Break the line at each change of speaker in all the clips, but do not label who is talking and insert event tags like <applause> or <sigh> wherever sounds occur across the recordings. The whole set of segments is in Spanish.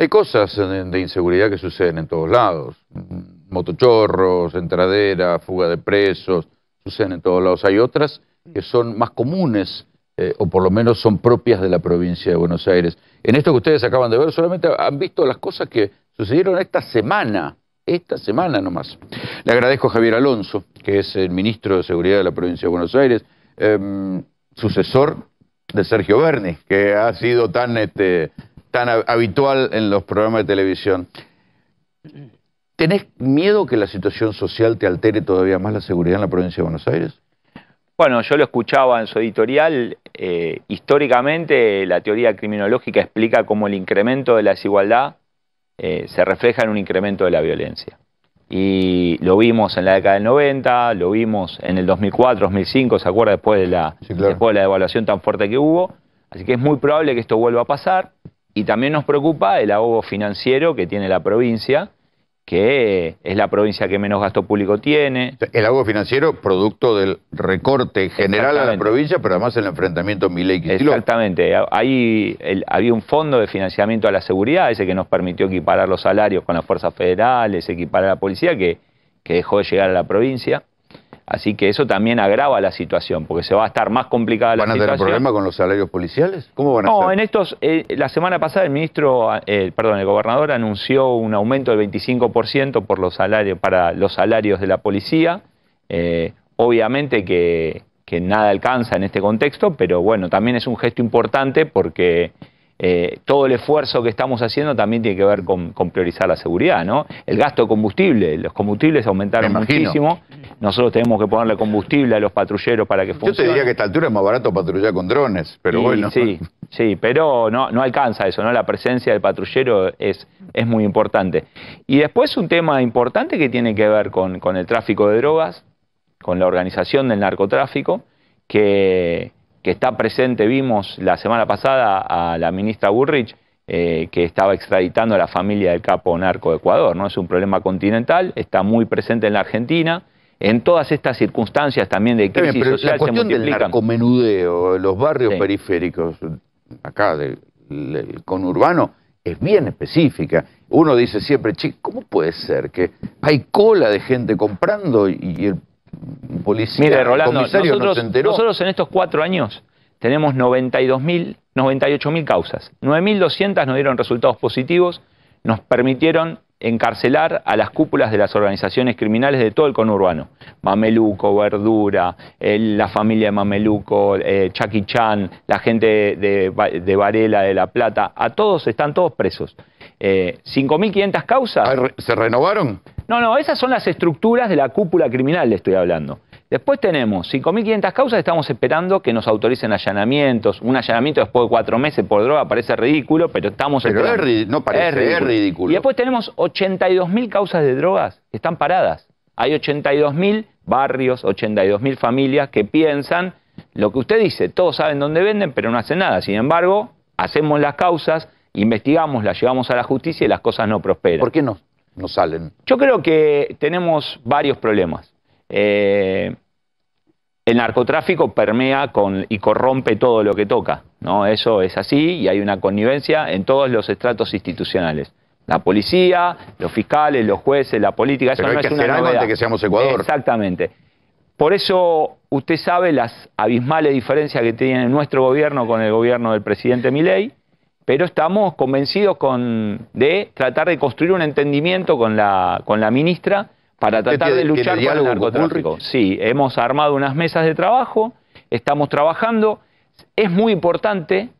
Hay cosas de inseguridad que suceden en todos lados. Motochorros, entradera, fuga de presos, suceden en todos lados. Hay otras que son más comunes eh, o por lo menos son propias de la provincia de Buenos Aires. En esto que ustedes acaban de ver, solamente han visto las cosas que sucedieron esta semana, esta semana nomás. Le agradezco a Javier Alonso, que es el ministro de Seguridad de la provincia de Buenos Aires, em, sucesor de Sergio Berni, que ha sido tan este, tan habitual en los programas de televisión. ¿Tenés miedo que la situación social te altere todavía más la seguridad en la provincia de Buenos Aires?
Bueno, yo lo escuchaba en su editorial. Eh, históricamente, la teoría criminológica explica cómo el incremento de la desigualdad eh, se refleja en un incremento de la violencia. Y lo vimos en la década del 90, lo vimos en el 2004, 2005, ¿se acuerda? Después de la, después de la devaluación tan fuerte que hubo. Así que es muy probable que esto vuelva a pasar. Y también nos preocupa
el ahogo financiero que tiene la provincia, que es la provincia que menos gasto público tiene. El ahogo financiero producto del recorte general a la provincia, pero además el enfrentamiento Milei Exactamente. Ahí había un fondo de financiamiento a la seguridad,
ese que nos permitió equiparar los salarios con las fuerzas federales, equiparar a la policía, que dejó de llegar a la provincia. Así que eso también agrava la situación, porque se va a estar más complicada la situación. ¿Van a tener problema
con los salarios policiales? ¿Cómo van a No, hacer? en
estos, eh, la semana pasada el ministro, eh, perdón, el gobernador anunció un aumento del 25% por los salarios, para los salarios de la policía. Eh, obviamente que, nada alcanza en este contexto, pero bueno, también es un gesto importante porque todo el esfuerzo que estamos haciendo también tiene que ver con, con priorizar la seguridad, ¿no? El gasto de combustible, los combustibles aumentaron muchísimo nosotros tenemos que ponerle combustible a los patrulleros para que funcione. Yo te diría
que a esta altura es más barato patrullar con drones, pero bueno.
Sí, sí, pero no, no alcanza eso, ¿no? La presencia del patrullero es, es muy importante. Y después un tema importante que tiene que ver con, el tráfico de drogas, con la organización del narcotráfico, que, está presente, vimos la semana pasada a la ministra Burrich, eh, que estaba extraditando a la familia del capo narco de Ecuador. ¿no? Es un problema continental, está muy presente en la Argentina, en todas estas circunstancias también de crisis pero social la cuestión se
del los barrios periféricos, acá del, conurbano, es bien específica. Uno dice siempre, che, ¿cómo puede ser que hay cola de gente comprando y el policía, nosotros, no se enteró? Nosotros
en estos cuatro años tenemos 92.000, 98.000 causas. 9.200 nos dieron resultados positivos, nos permitieron encarcelar a las cúpulas de las organizaciones criminales de todo el conurbano. Mameluco, Verdura, eh, la familia de Mameluco, eh, Chucky Chan, la gente de, Varela, de La Plata, a todos están todos presos. 5.500 eh, causas. ¿Se renovaron? No, no, esas son las estructuras de la cúpula criminal, le estoy hablando. Después tenemos 5.500 causas, estamos esperando que nos autoricen allanamientos. Un allanamiento después de cuatro meses por droga parece ridículo, pero estamos esperando.
no parece, ridículo. Y después
tenemos 82.000 causas de drogas que están paradas. Hay 82.000 barrios, 82.000 familias que piensan lo que usted dice, todos saben dónde venden, pero no hacen nada. Sin embargo, hacemos las causas, investigamos, las llevamos a la justicia y las cosas no prosperan. ¿Por qué no, no salen? Yo creo que tenemos varios problemas. Eh, el narcotráfico permea con, y corrompe todo lo que toca. ¿no? Eso es así y hay una connivencia en todos los estratos institucionales. La policía, los fiscales, los jueces, la política, eso no que es hacer que seamos Ecuador. Exactamente. Por eso usted sabe las abismales diferencias que tiene nuestro gobierno con el gobierno del presidente Milei, pero estamos convencidos de tratar de construir un entendimiento con la, con la ministra para tratar de luchar contra el narcotráfico. Sí, hemos armado unas mesas de trabajo, estamos trabajando. Es muy importante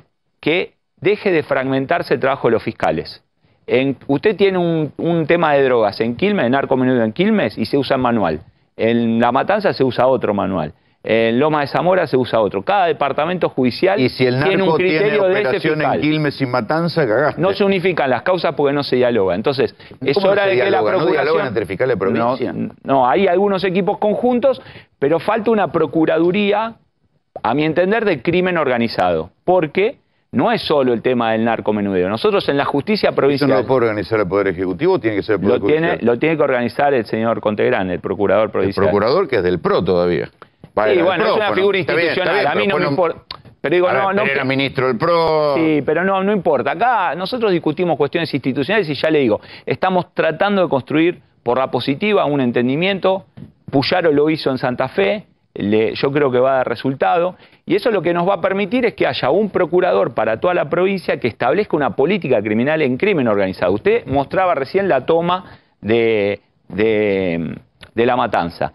que deje de fragmentarse el trabajo de los fiscales. En, usted tiene un, tema de drogas en Quilmes, en narco menudo en Quilmes, y se usa en manual. En La Matanza se usa otro manual. En Loma de Zamora se usa otro. Cada departamento judicial y si el narco tiene un criterio operación de en
Quilmes y Matanza, cagaste. No se unifican las
causas porque no se dialoga. Entonces, es hora de que la procuración... ¿No No, hay algunos equipos conjuntos, pero falta una procuraduría, a mi entender, de crimen organizado. Porque no es solo el tema del narcomenudeo. Nosotros en la justicia provincial... ¿Eso no lo
puede organizar el Poder Ejecutivo tiene que ser el lo tiene, lo tiene que organizar el señor Grande el procurador provincial. El procurador que es del PRO todavía sí, bueno, es una figura institucional, a mí no me importa. Pero digo, no, no.
ministro PRO. Sí, pero no, no importa. Acá nosotros discutimos cuestiones institucionales y ya le digo, estamos tratando de construir por la positiva un entendimiento. Puyaro lo hizo en Santa Fe, yo creo que va a dar resultado. Y eso lo que nos va a permitir es que haya un procurador para toda la provincia que establezca una política criminal en crimen organizado. Usted mostraba recién la toma de, de la matanza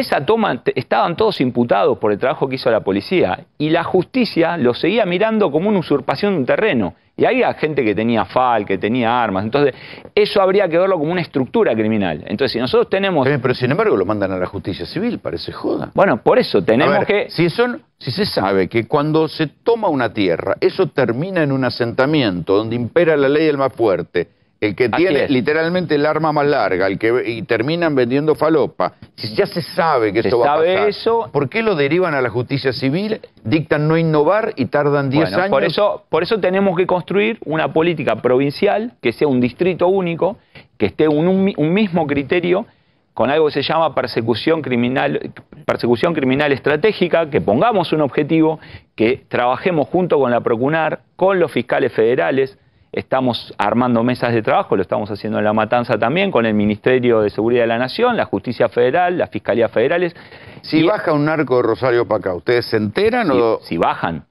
esa toma estaban todos imputados por el trabajo que hizo la policía y la justicia lo seguía mirando como una usurpación de un terreno. Y había gente que tenía FAL, que tenía armas. Entonces, eso habría que verlo como una estructura criminal. Entonces, si nosotros tenemos. Pero, sin embargo,
lo mandan a la justicia civil, parece joda. Bueno, por eso tenemos que. Si, son, si se sabe que cuando se toma una tierra, eso termina en un asentamiento donde impera la ley del más fuerte el que tiene literalmente el arma más larga, el que y terminan vendiendo falopa. ya se sabe que va a pasar, eso. ¿por qué lo derivan a la justicia civil? Dictan no innovar y tardan 10 años. Por eso,
por eso tenemos que construir una política provincial que sea un distrito único, que esté un, mismo criterio con algo que se llama persecución criminal, persecución criminal estratégica, que pongamos un objetivo, que trabajemos junto con la Procunar, con los fiscales federales, Estamos armando mesas de trabajo, lo estamos haciendo en La Matanza también, con el Ministerio de Seguridad de la Nación, la Justicia
Federal, las Fiscalías Federales. Si baja un narco de Rosario para acá, ¿ustedes se enteran si, o...? Si bajan.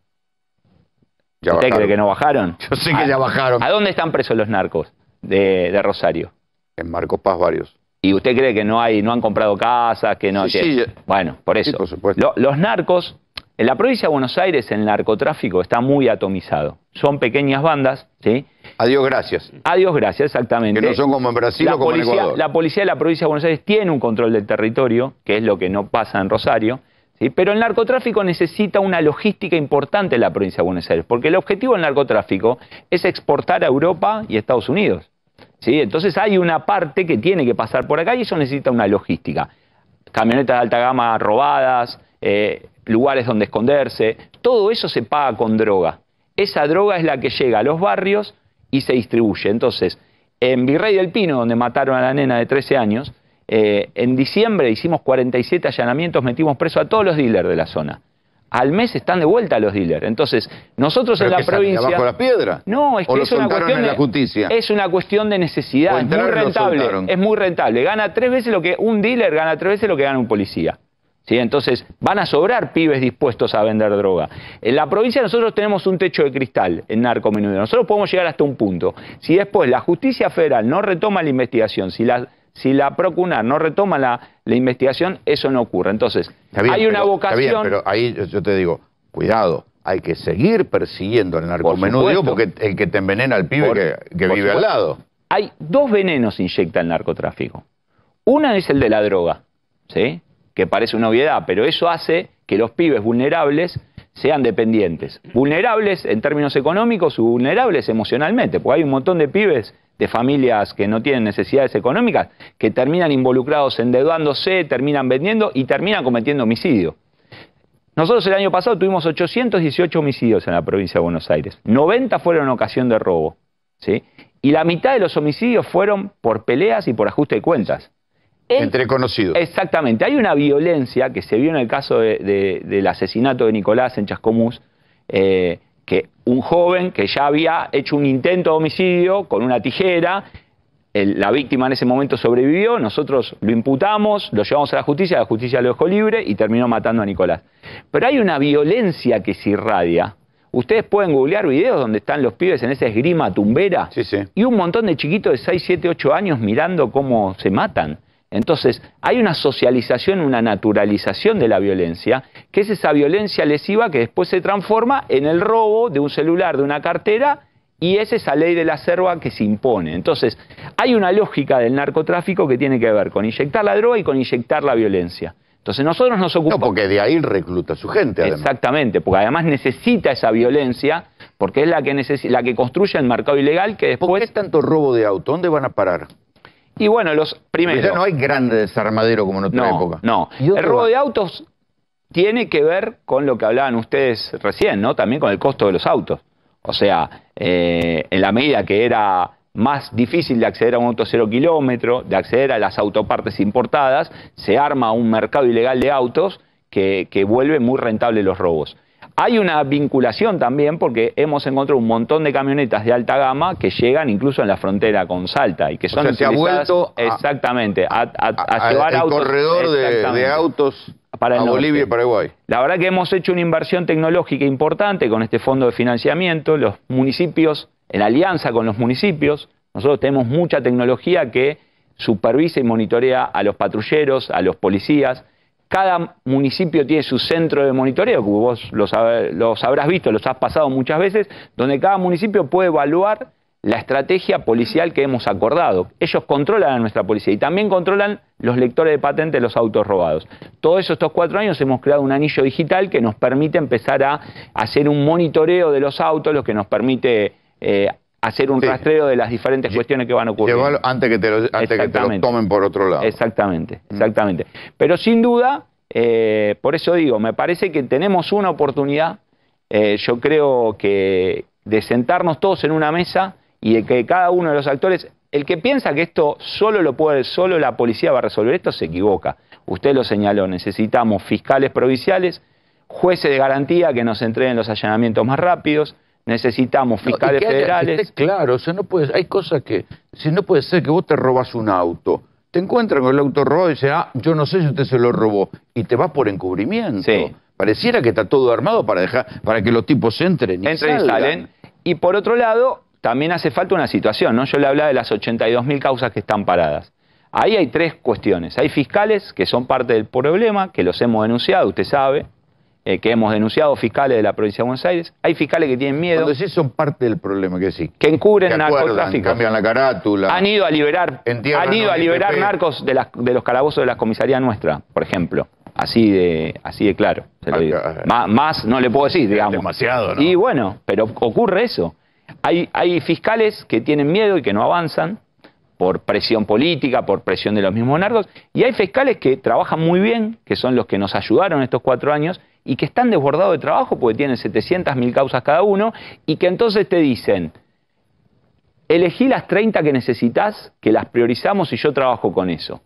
¿Usted cree que no bajaron?
<laughs> Yo sé que ya bajaron. ¿A dónde están presos los narcos de, Rosario? En Marcos Paz varios. ¿Y usted cree que no hay, no han comprado casas, que no? Sí, eh. Bueno, por eso. supuesto. los narcos en la provincia de Buenos Aires el narcotráfico está muy atomizado. Son pequeñas bandas, ¿sí? Adiós, gracias. Adiós, gracias, exactamente. Que no son
como en Brasil la o como policía, en Ecuador.
La policía de la provincia de Buenos Aires tiene un control del territorio, que es lo que no pasa en Rosario, ¿sí? pero el narcotráfico necesita una logística importante en la provincia de Buenos Aires, porque el objetivo del narcotráfico es exportar a Europa y Estados Unidos. ¿sí? Entonces hay una parte que tiene que pasar por acá y eso necesita una logística. Camionetas de alta gama robadas, eh, lugares donde esconderse, todo eso se paga con droga. Esa droga es la que llega a los barrios y se distribuye. Entonces, en Virrey del Pino, donde mataron a la nena de 13 años, eh, en diciembre hicimos 47 allanamientos, metimos preso a todos los dealers de la zona. Al mes están de vuelta los dealers. Entonces, nosotros en la provincia. la piedra? No, es que es una, cuestión de, la justicia. es una cuestión de necesidad. Es muy rentable. Es muy rentable. Gana tres veces lo que un dealer gana tres veces lo que gana un policía. Entonces van a sobrar pibes dispuestos a vender droga. En la provincia nosotros tenemos un techo de cristal en narcomenudo. Nosotros podemos llegar hasta un punto. Si después la justicia federal no retoma la investigación, si la, si la Procunar no retoma la, la
investigación, eso no ocurre. Entonces, hay una vocación... Está bien, pero ahí yo te digo, cuidado, hay que seguir persiguiendo el narcomenudo porque el que te envenena al pibe que, vive al lado. Hay dos venenos inyecta el narcotráfico. Una es el de la droga,
¿sí? que parece una obviedad, pero eso hace que los pibes vulnerables sean dependientes. Vulnerables en términos económicos y vulnerables emocionalmente, porque hay un montón de pibes de familias que no tienen necesidades económicas que terminan involucrados endeudándose, terminan vendiendo y terminan cometiendo homicidio. Nosotros el año pasado tuvimos 818 homicidios en la provincia de Buenos Aires. 90 fueron ocasión de robo. ¿sí? Y la mitad de los homicidios fueron por peleas y por ajuste de cuentas. Entre conocidos. Exactamente. Hay una violencia que se vio en el caso del asesinato de Nicolás en Chascomús, eh, que un joven que ya había hecho un intento de homicidio con una tijera, la víctima en ese momento sobrevivió, nosotros lo imputamos, lo llevamos a la justicia, la justicia lo dejó libre y terminó matando a Nicolás. Pero hay una violencia que se irradia. Ustedes pueden googlear videos donde están los pibes en esa esgrima tumbera y un montón de chiquitos de 6, 7, 8 años mirando cómo se matan. Entonces, hay una socialización, una naturalización de la violencia, que es esa violencia lesiva que después se transforma en el robo de un celular, de una cartera, y es esa ley de la selva que se impone. Entonces, hay una lógica del narcotráfico que tiene que ver con inyectar la droga y con inyectar la violencia. Entonces nosotros nos ocupamos... No, porque de ahí recluta su gente. Además. Exactamente, porque además necesita esa violencia, porque es la que, la que construye el mercado ilegal que después... ¿Por qué tanto
robo de auto? ¿Dónde van a parar?
Y bueno, los primeros. ya no
hay grande desarmadero como en otra época.
No, el robo de autos tiene que ver con lo que hablaban ustedes recién, ¿no? También con el costo de los autos. O sea, eh, en la medida que era más difícil de acceder a un auto cero kilómetro, de acceder a las autopartes importadas, se arma un mercado ilegal de autos que vuelve muy rentable los robos. Hay una vinculación también porque hemos encontrado un montón de camionetas de alta gama que llegan incluso en la frontera con Salta y que son se ha vuelto exactamente a, llevar corredor de, autos a Bolivia y Paraguay. La verdad que hemos hecho una inversión tecnológica importante con este fondo de financiamiento, los municipios, en alianza con los municipios, nosotros tenemos mucha tecnología que supervisa y monitorea a los patrulleros, a los policías, cada municipio tiene su centro de monitoreo, que vos los, habrás visto, los has pasado muchas veces, donde cada municipio puede evaluar la estrategia policial que hemos acordado. Ellos controlan a nuestra policía y también controlan los lectores de patente de los autos robados. Todos eso, estos cuatro años hemos creado un anillo digital que nos permite empezar a hacer un monitoreo de los autos, lo que nos permite eh, hacer un rastreo de las diferentes cuestiones que van a ocurrir. antes que te lo, tomen por otro lado. Exactamente, mm. exactamente. Pero sin duda, eh, por eso digo, me parece que tenemos una oportunidad, eh, yo creo que de sentarnos todos en una mesa y de que cada uno de los actores, el que piensa que esto solo lo puede, solo la policía va a resolver esto, se equivoca. Usted lo señaló, necesitamos fiscales provinciales, jueces de garantía que nos entreguen
los allanamientos más rápidos, necesitamos fiscales federales. claro, o no hay cosas que, si no puede ser que vos te robas un auto, te encuentran con el auto robado y dicen, ah, yo no sé si usted se lo robó, y te vas por encubrimiento. Sí. Pareciera que está todo armado para dejar, para que los tipos entren y entren Y salen. Y por otro lado, también hace falta una situación, ¿no? Yo
le hablaba de las 82.000 causas que están paradas. Ahí hay tres cuestiones. Hay fiscales que son parte del problema, que los hemos denunciado, usted sabe. Eh, que hemos denunciado, fiscales de la provincia de Buenos Aires. Hay fiscales que tienen miedo. Entonces son parte del problema que sí. Que encubren que acuerdan, narcotráfico. Cambian la
carátula. Han ido a liberar, han ido a liberar
narcos de, las, de los calabozos de las comisarías nuestra, por ejemplo. Así de, así de claro. Eh. Más, no le puedo decir, digamos. Demasiado, ¿no? Y bueno, pero ocurre eso. Hay, hay fiscales que tienen miedo y que no avanzan por presión política, por presión de los mismos narcos, y hay fiscales que trabajan muy bien, que son los que nos ayudaron estos cuatro años, y que están desbordados de trabajo porque tienen 700.000 mil causas cada uno y que entonces te dicen, elegí las 30 que necesitas, que las priorizamos y yo trabajo con eso.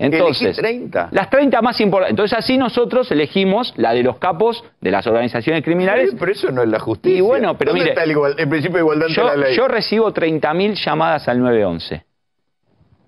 Entonces, 30. las 30 más importantes. Entonces así nosotros elegimos la de los capos de las organizaciones criminales. Sí, pero eso no es la justicia. Y bueno, pero
principio la ley? Yo
recibo 30.000 llamadas al 911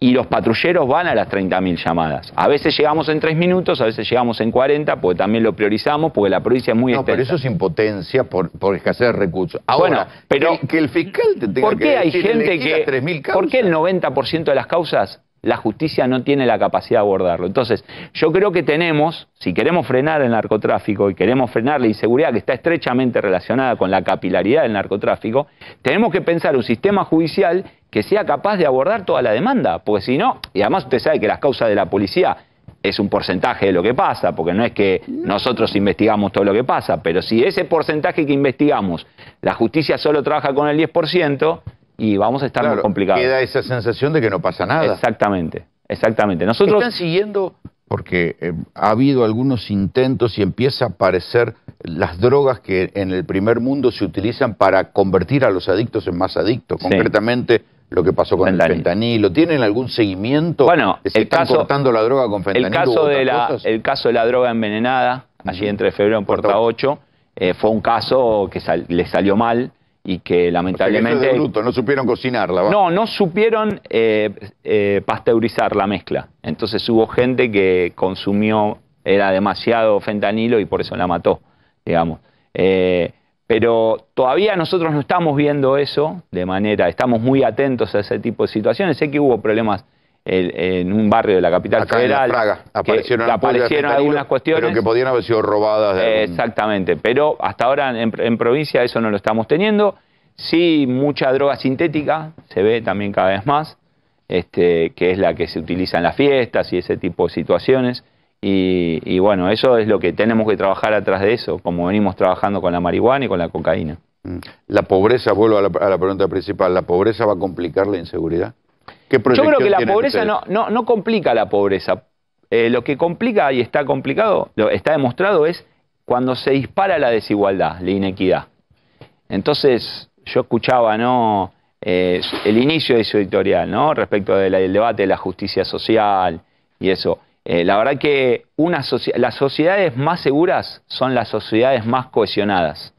y los patrulleros van a las 30.000 llamadas. A veces llegamos en 3 minutos, a veces llegamos en 40, porque también lo priorizamos, porque la provincia es muy no, pero eso es impotencia por, por escasez de recursos. Ahora, bueno,
pero, que, el fiscal te tenga que hay gente que,
3, ¿Por qué el 90% de las causas la justicia no tiene la capacidad de abordarlo? Entonces, yo creo que tenemos, si queremos frenar el narcotráfico y queremos frenar la inseguridad que está estrechamente relacionada con la capilaridad del narcotráfico, tenemos que pensar un sistema judicial que sea capaz de abordar toda la demanda, porque si no, y además usted sabe que las causas de la policía es un porcentaje de lo que pasa, porque no es que nosotros investigamos todo lo que pasa, pero si ese porcentaje que investigamos, la justicia solo trabaja con el 10%, y vamos a estar muy complicados.
Queda esa sensación de que no pasa nada. Exactamente, exactamente. Nosotros... Están siguiendo, porque eh, ha habido algunos intentos y empieza a aparecer las drogas que en el primer mundo se utilizan para convertir a los adictos en más adictos, concretamente lo que pasó con el fentanilo? ¿Tienen algún seguimiento? Bueno, el están caso, cortando la droga con fentanilo? El caso, de la,
el caso de la droga envenenada, allí entre febrero en Puerta 8, eh, fue un caso que sal, le salió mal y que lamentablemente...
O no supieron cocinarla. No, no
supieron eh, eh, pasteurizar la mezcla. Entonces hubo gente que consumió, era demasiado fentanilo y por eso la mató, digamos. Eh, pero todavía nosotros no estamos viendo eso de manera, estamos muy atentos a ese tipo de situaciones. Sé que hubo problemas en un barrio de la capital federal. aparecieron, algunas cuestiones. Pero que podían haber sido robadas. De Exactamente, pero hasta ahora en, provincia eso no lo estamos teniendo. Sí, mucha droga sintética, se ve también cada vez más, este, que es la que se utiliza en las fiestas y ese tipo de situaciones. Y, bueno, eso es lo que tenemos que trabajar atrás de eso, como venimos trabajando con la marihuana
y con la cocaína. Mm. La pobreza, vuelvo a la, pregunta principal, ¿la pobreza va a complicar la inseguridad? Yo creo que la pobreza no, no, no, complica la pobreza. Eh, lo que
complica y está complicado, está demostrado, es cuando se dispara la desigualdad, la inequidad. Entonces, yo escuchaba, ¿no? Eh, el inicio de su editorial, ¿no? Respecto del debate de la justicia social y eso. Eh, la verdad que las sociedades más seguras son las sociedades más cohesionadas,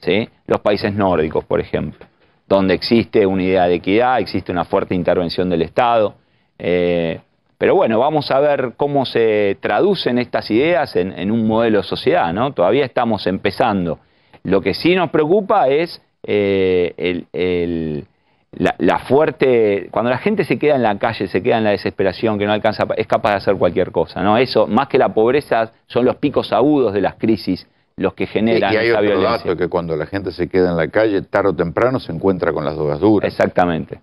¿sí? los países nórdicos, por ejemplo, donde existe una idea de equidad, existe una fuerte intervención del Estado. Eh, pero bueno, vamos a ver cómo se traducen estas ideas en, un modelo de sociedad, Todavía estamos empezando. Lo que sí nos preocupa es eh, el la, fuerte, cuando la gente se queda en la calle, se queda en la desesperación, que no alcanza, es capaz de hacer cualquier cosa, ¿no? Eso, más que la pobreza, son los picos agudos de las crisis los que generan violencia. y hay violencia. que
cuando la gente se queda en la calle, tarde o temprano se encuentra con las dudas duras. Exactamente.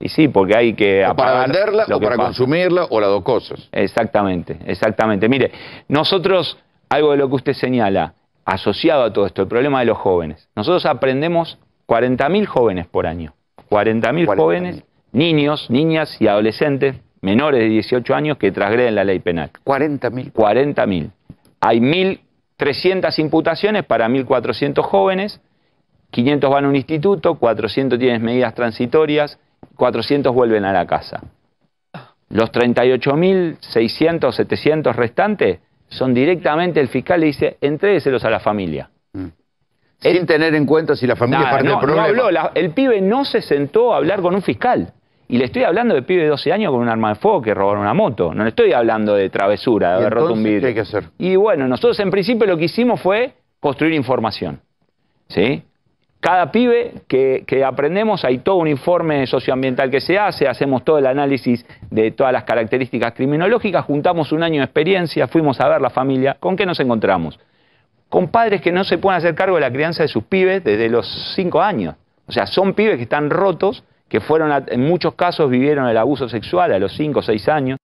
Y sí, porque hay que o para venderla o para consumirla o las dos cosas. Exactamente, exactamente.
Mire, nosotros algo de lo que usted señala asociado a todo esto, el problema de los jóvenes. Nosotros aprendemos 40.000 jóvenes por año. 40.000 jóvenes, niños, niñas y adolescentes menores de 18 años que transgreden la ley penal. 40.000. 40.000. Hay 1.300 imputaciones para 1.400 jóvenes, 500 van a un instituto, 400 tienen medidas transitorias, 400 vuelven a la casa. Los 38.600, 700 restantes son directamente el fiscal le dice, entrégueselos a la familia. Mm sin tener en cuenta si la
familia es parte del problema. habló,
el pibe no se sentó a hablar con un fiscal. Y le estoy hablando de pibe de 12 años con un arma de fuego que robaron una moto. No le estoy hablando de travesura, de haber roto un vidrio. Y bueno, nosotros en principio lo que hicimos fue construir información. ¿Sí? Cada pibe que, que, aprendemos, hay todo un informe socioambiental que se hace, hacemos todo el análisis de todas las características criminológicas, juntamos un año de experiencia, fuimos a ver la familia, ¿con qué nos encontramos? con padres que no se pueden hacer cargo de la crianza de sus pibes desde los 5 años. O sea, son pibes que están rotos, que fueron, en muchos casos vivieron el abuso sexual a los 5 o 6 años,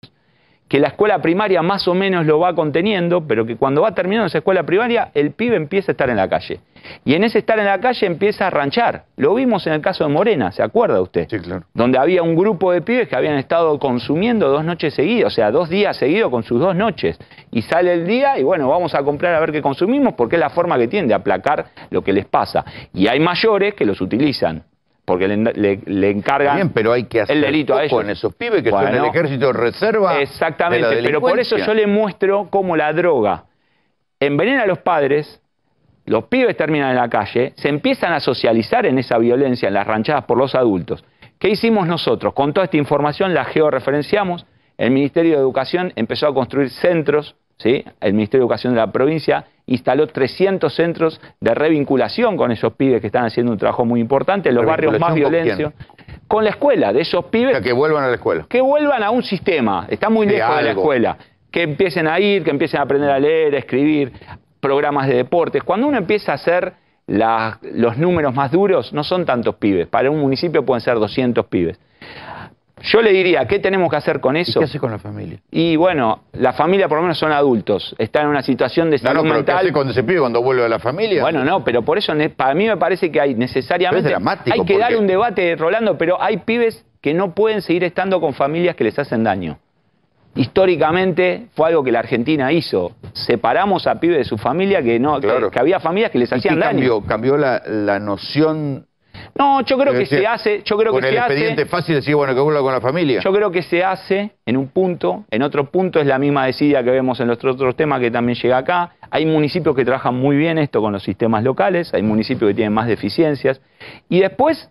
que la escuela primaria más o menos lo va conteniendo, pero que cuando va terminando esa escuela primaria, el pibe empieza a estar en la calle. Y en ese estar en la calle empieza a ranchar. Lo vimos en el caso de Morena, ¿se acuerda usted? Sí, claro. Donde había un grupo de pibes que habían estado consumiendo dos noches seguidas, o sea, dos días seguidos con sus dos noches. Y sale el día y bueno, vamos a comprar a ver qué consumimos, porque es la forma que tienen de aplacar lo que les pasa. Y hay mayores que los utilizan porque le, encargan Bien, pero hay que hacer el delito a esos pibes que son el ejército de
reserva. Exactamente, pero por eso yo le
muestro cómo la droga envenena a los padres, los pibes terminan en la calle, se empiezan a socializar en esa violencia, en las ranchadas por los adultos. ¿Qué hicimos nosotros? Con toda esta información la georreferenciamos, el Ministerio de Educación empezó a construir centros, ¿sí? el Ministerio de Educación de la provincia instaló 300 centros de revinculación con esos pibes que están haciendo un trabajo muy importante, en los barrios más violentos. ¿con, la escuela, de esos pibes. que vuelvan a la escuela. Que vuelvan a un sistema, está muy lejos de, la escuela. Que empiecen a ir, que empiecen a aprender a leer, a escribir, programas de deportes. Cuando uno empieza a hacer los números más duros, no son tantos pibes. Para un municipio pueden ser 200 pibes. Yo le diría, ¿qué tenemos que hacer con eso? ¿Qué hace con la familia? Y bueno, la familia por lo menos son adultos, están en una situación de salud no, ¿qué cuando se pide cuando vuelve a la familia? Bueno, no, pero por eso para mí me parece que hay necesariamente hay que dar un debate, Rolando, pero hay pibes que no pueden seguir estando con familias que les hacen daño. Históricamente fue algo que la Argentina hizo. Separamos a pibes de su familia que no, que, había familias que les hacían daño. Cambió, cambió
la, la noción
no, yo creo que se hace, yo creo con el expediente
hace, fácil decir, bueno, que con la familia. Yo
creo que se hace
en un punto, en otro punto es la misma desidia que vemos
en los otros temas que también llega acá. Hay municipios que trabajan muy bien esto con los sistemas locales, hay municipios que tienen más deficiencias. Y después,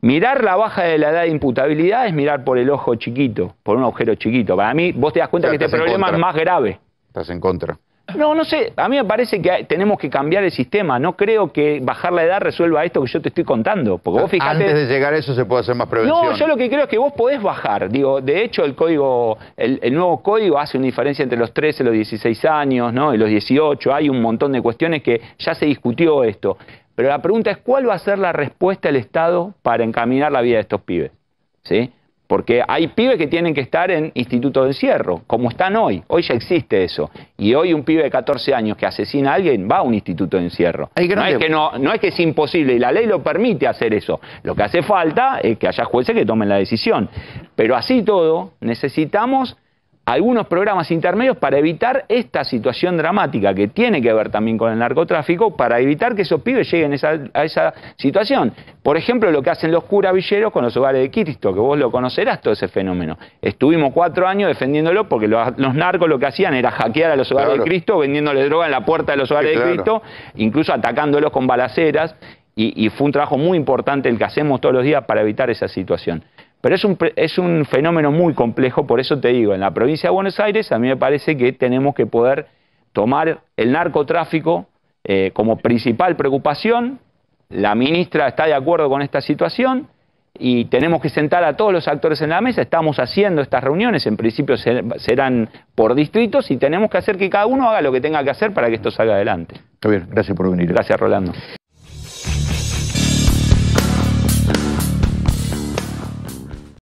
mirar la baja de la edad de imputabilidad es mirar por el ojo chiquito, por un agujero chiquito. Para mí, vos te das cuenta que este problema es más grave. Estás en contra. No, no sé, a mí me parece que tenemos que cambiar el sistema, no creo que bajar la edad resuelva esto que yo te estoy contando, porque vos Antes de
llegar a eso se puede hacer más prevención. No, yo
lo que creo es que vos podés bajar, digo, de hecho el código, el, nuevo código hace una diferencia entre los 13 y los 16 años, ¿no? Y los 18, hay un montón de cuestiones que ya se discutió esto, pero la pregunta es cuál va a ser la respuesta del Estado para encaminar la vida de estos pibes, ¿sí? Porque hay pibes que tienen que estar en instituto de encierro, como están hoy. Hoy ya existe eso. Y hoy un pibe de 14 años que asesina a alguien va a un instituto de encierro. no, es que no, no es que es imposible y la ley lo permite hacer eso. Lo que hace falta es que haya jueces que tomen la decisión. Pero así todo, necesitamos algunos programas intermedios para evitar esta situación dramática que tiene que ver también con el narcotráfico, para evitar que esos pibes lleguen a esa situación. Por ejemplo, lo que hacen los curavilleros con los hogares de Cristo, que vos lo conocerás todo ese fenómeno. Estuvimos cuatro años defendiéndolo porque los, narcos lo que hacían era hackear a los hogares de Cristo, vendiéndole droga en la puerta de los hogares de Cristo, incluso atacándolos con balaceras. y fue un trabajo muy importante el que hacemos todos los días para evitar esa situación. Pero es un, es un fenómeno muy complejo, por eso te digo, en la provincia de Buenos Aires a mí me parece que tenemos que poder tomar el narcotráfico eh, como principal preocupación. La ministra está de acuerdo con esta situación y tenemos que sentar a todos los actores en la mesa. Estamos haciendo estas reuniones, en principio serán por distritos y tenemos que hacer que cada uno haga lo que tenga que hacer para que esto salga adelante.
bien, gracias por venir. Gracias, Rolando.